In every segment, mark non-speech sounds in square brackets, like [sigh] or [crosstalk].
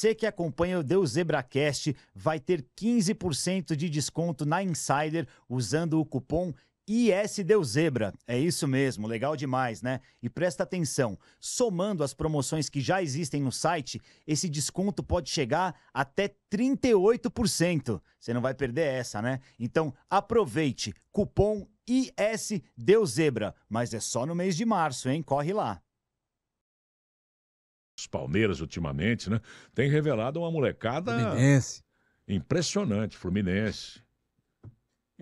Você que acompanha o Deus ZebraCast vai ter 15% de desconto na Insider usando o cupom IS Zebra. É isso mesmo, legal demais, né? E presta atenção, somando as promoções que já existem no site, esse desconto pode chegar até 38%. Você não vai perder essa, né? Então, aproveite, cupom IS Zebra, mas é só no mês de março, hein? Corre lá os Palmeiras ultimamente, né? Tem revelado uma molecada Fluminense. impressionante, Fluminense.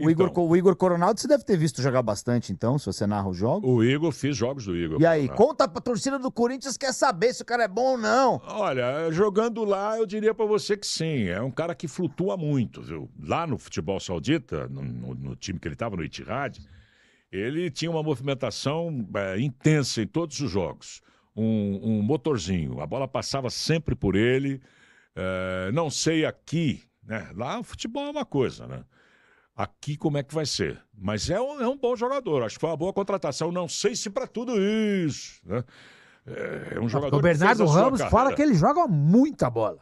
O, então, Igor, o Igor Coronado você deve ter visto jogar bastante, então, se você narra os jogos. O Igor, fiz jogos do Igor. E aí, Coronado. conta pra torcida do Corinthians, quer saber se o cara é bom ou não. Olha, jogando lá, eu diria para você que sim. É um cara que flutua muito, viu? Lá no futebol saudita, no, no, no time que ele tava, no Itirad, ele tinha uma movimentação é, intensa em todos os jogos um, um motorzinho. A bola passava sempre por ele. É, não sei aqui, né? Lá o futebol é uma coisa, né? Aqui como é que vai ser? Mas é um, é um bom jogador. Acho que foi uma boa contratação. Não sei se para tudo isso, né? É, é um ah, jogador. O Bernardo Ramos fala que ele joga muita bola.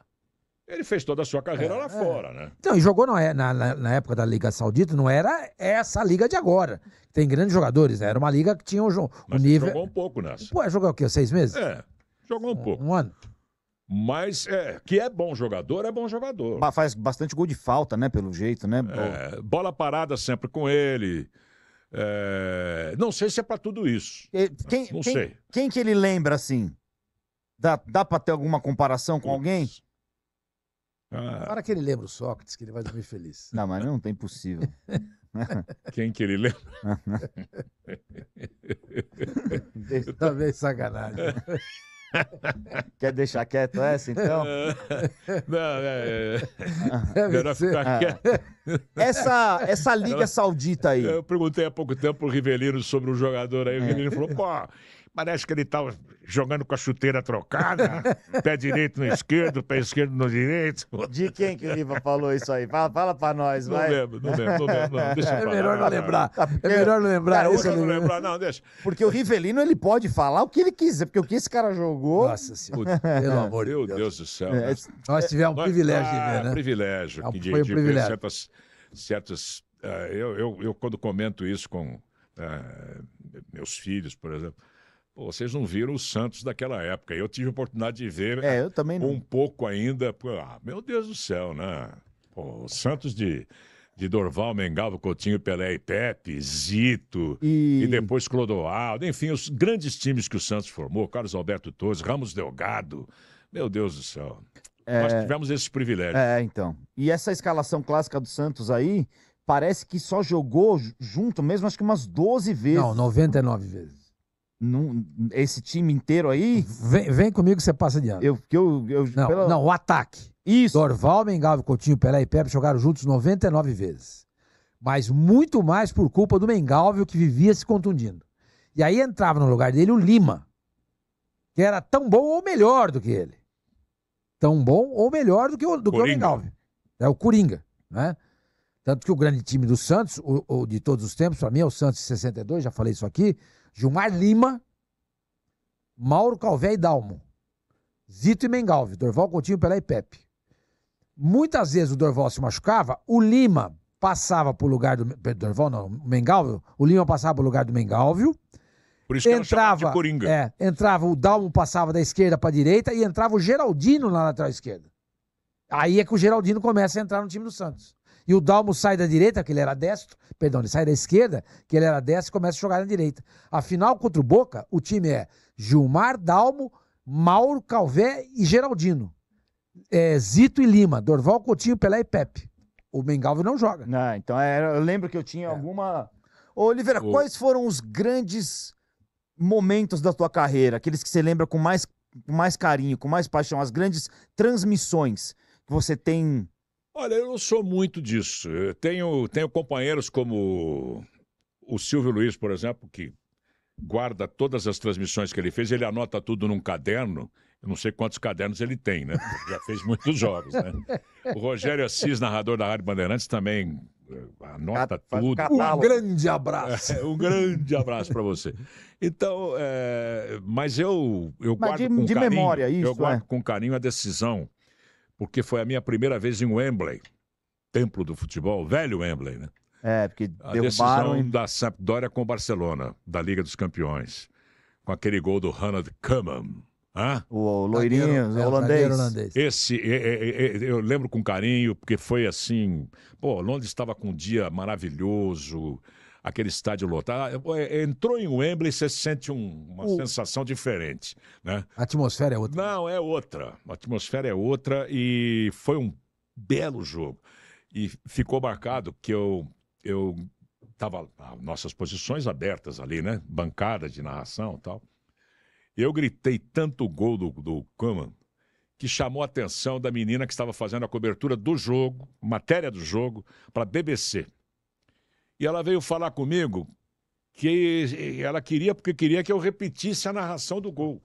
Ele fez toda a sua carreira é, lá é. fora, né? Então, e jogou é, na, na, na, época da Liga Saudita, não era essa liga de agora. Tem grandes jogadores, né? Era uma liga que tinha um, um Mas nível. Jogou um pouco nessa. Pô, é, jogou o quê? Seis meses? É, jogou um pouco. Um ano. Mas é, que é bom jogador, é bom jogador. Mas faz bastante gol de falta, né? Pelo jeito, né? É, bola parada sempre com ele. É, não sei se é para tudo isso. Quem, não quem, sei. Quem que ele lembra assim? Dá, dá pra ter alguma comparação com Puts. alguém? Ah. Para que ele lembra o Sócrates, que ele vai dormir feliz. Não, mas não tem possível. [laughs] Quem que ele lembra? Deixa, talvez tá sacanagem. [laughs] Quer deixar quieto essa, então? [laughs] Não, é. é. ficar quieto. Ah. Essa, essa liga Ela, saudita aí. Eu perguntei há pouco tempo pro Rivelino sobre um jogador aí. É. O Rivelino falou: pô, Parece que ele tá jogando com a chuteira trocada, [laughs] pé direito no esquerdo, pé esquerdo no direito. De quem que o Liva falou isso aí? Fala, fala pra nós, não vai. Lembro, não lembro, não lembro, não deixa é melhor não lembrar. Tá é melhor não lembrar. Cara, isso, não lembrar, não, deixa. Porque o Rivelino, ele pode falar o que ele quiser, porque o que esse cara jogou... Nossa Senhora, pelo amor de Deus. Meu Deus do céu. É, né? nós tivemos um privilégio ah, de ver, ah, né? privilégio. Ah, de, foi um de privilégio. certas... certas uh, eu, eu, eu, quando comento isso com uh, meus filhos, por exemplo Pô, vocês não viram o Santos daquela época. Eu tive a oportunidade de ver é, eu também um pouco ainda. Pô, ah, meu Deus do céu, né? Pô, o Santos de, de Dorval, Mengalvo, Coutinho, Pelé e Pepe, Zito, e... e... depois Clodoaldo, enfim, os grandes times que o Santos formou, Carlos Alberto Torres, Ramos Delgado, meu Deus do céu. É... Nós tivemos esses privilégios. É, então. E essa escalação clássica do Santos aí, parece que só jogou junto mesmo, acho que umas 12 vezes. Não, 99 vezes. Num, esse time inteiro aí. Vem, vem comigo que você passa de ano. Eu, eu, eu, não, pela... não, o ataque. Isso. Dorval, Mengalvo, Coutinho, Pelé e Pepe jogaram juntos 99 vezes. Mas muito mais por culpa do Mengalvio que vivia se contundindo. E aí entrava no lugar dele o Lima, que era tão bom ou melhor do que ele. Tão bom ou melhor do que o, do que o Mengalvio. É o Coringa, né? Tanto que o grande time do Santos, o, o de todos os tempos, para mim é o Santos 62, já falei isso aqui. Gilmar Lima, Mauro Calvé e Dalmo, Zito e Mengalve, Dorval Coutinho, Pelé e Pepe. Muitas vezes o Dorval se machucava, o Lima passava pro lugar do Dorval, não, o Mengalvio, o Lima passava pro lugar do Mengalvio. Por isso que entrava, de Coringa. É, entrava o Dalmo passava da esquerda para direita e entrava o Geraldino na lateral esquerda. Aí é que o Geraldino começa a entrar no time do Santos. E o Dalmo sai da direita, que ele era destro, perdão, ele sai da esquerda, que ele era destro e começa a jogar na direita. Afinal, contra o Boca, o time é Gilmar, Dalmo, Mauro, Calvé e Geraldino. É, Zito e Lima, Dorval, Coutinho, Pelé e Pepe. O Mengalvo não joga. Ah, então é, eu lembro que eu tinha é. alguma. Ô, Oliveira, quais foram os grandes momentos da tua carreira? Aqueles que você lembra com mais, com mais carinho, com mais paixão, as grandes transmissões que você tem Olha, eu não sou muito disso. Eu tenho, tenho companheiros como o Silvio Luiz, por exemplo, que guarda todas as transmissões que ele fez, ele anota tudo num caderno. Eu não sei quantos cadernos ele tem, né? Já fez muitos jogos, né? O Rogério Assis, narrador da Rádio Bandeirantes, também eh, anota Cat, tudo. Um grande abraço. É, um grande abraço para você. Então, é, mas eu, eu mas guardo de, com de carinho. Memória, isso, eu guardo é. com carinho a decisão porque foi a minha primeira vez em Wembley, templo do futebol, velho Wembley, né? É, porque a derrubaram... A decisão da Sampdoria com o Barcelona, da Liga dos Campeões, com aquele gol do Ronald Koeman. Hã? O loirinho, é, o holandês. holandês. Esse, eu lembro com carinho, porque foi assim... Pô, Londres estava com um dia maravilhoso, aquele estádio lotado. Ah, é, entrou em Wembley, você sente um, uma o... sensação diferente, né? A atmosfera é outra. Não, é outra. A atmosfera é outra e foi um belo jogo. E ficou marcado que eu eu tava ah, nossas posições abertas ali, né? Bancada de narração, tal. Eu gritei tanto gol do do Kuman que chamou a atenção da menina que estava fazendo a cobertura do jogo, matéria do jogo, para a BBC. E ela veio falar comigo que ela queria, porque queria que eu repetisse a narração do gol.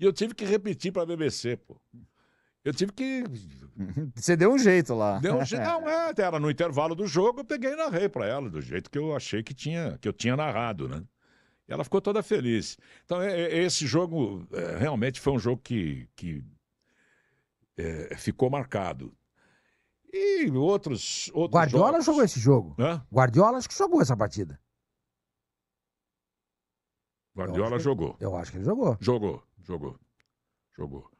E eu tive que repetir para a BBC, pô. Eu tive que. Você deu um jeito lá. Deu um [laughs] jeito. Não, é, era no intervalo do jogo, eu peguei e narrei para ela, do jeito que eu achei que, tinha, que eu tinha narrado, né? E ela ficou toda feliz. Então, é, é esse jogo é, realmente foi um jogo que, que é, ficou marcado. E outros. outros Guardiola jogos. jogou esse jogo. Hã? Guardiola acho que jogou essa partida. Guardiola eu jogou. Ele, eu acho que ele jogou. Jogou, jogou. Jogou.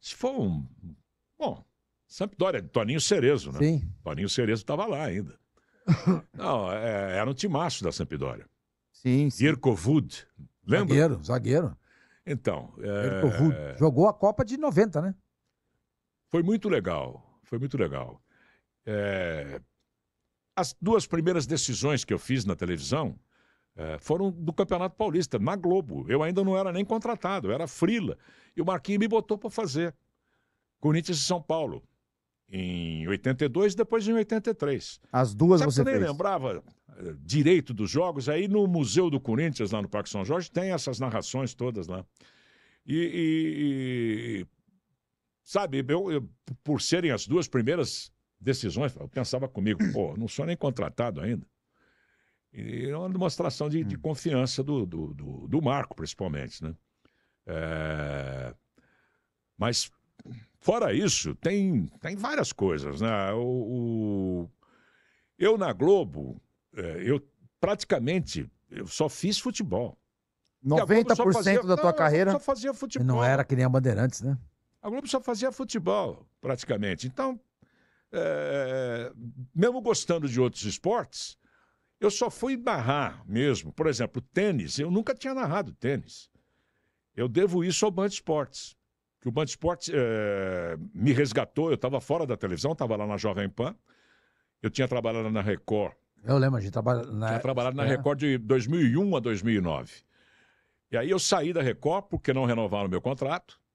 Se for um. Bom, Sampdoria, Toninho Cerezo, né? Sim. Toninho Cerezo estava lá ainda. [laughs] Não, é, era um timaço da Sampdoria. Sim, sim. Irko Wood, lembra? Zagueiro, zagueiro. Então. É... Irko Wood. Jogou a Copa de 90, né? Foi muito legal. Foi muito legal. É, as duas primeiras decisões que eu fiz na televisão é, foram do Campeonato Paulista, na Globo. Eu ainda não era nem contratado, eu era frila. E o Marquinhos me botou para fazer. Corinthians e São Paulo. Em 82 e depois em 83. As duas Sabe você fez? Eu nem lembrava eh, direito dos jogos. Aí no Museu do Corinthians, lá no Parque São Jorge, tem essas narrações todas lá. E, e, e Sabe, eu, eu, por serem as duas primeiras decisões, eu pensava comigo, pô, não sou nem contratado ainda. E é uma demonstração de, de hum. confiança do, do, do, do, Marco, principalmente, né? É... Mas, fora isso, tem, tem várias coisas, né? O, o... Eu, na Globo, é, eu praticamente eu só fiz futebol. 90% fazia, da tua não, carreira? Só fazia futebol. Não era que nem a Bandeirantes, né? A Globo só fazia futebol, praticamente. Então, é, mesmo gostando de outros esportes, eu só fui narrar mesmo. Por exemplo, tênis. Eu nunca tinha narrado tênis. Eu devo isso ao Band Esportes, que o Band Esportes é, me resgatou. Eu estava fora da televisão, estava lá na Jovem Pan. Eu tinha trabalhado na Record. Eu lembro, a gente trabalhou. na... tinha trabalhado na é. Record de 2001 a 2009. E aí eu saí da Record porque não renovaram meu contrato.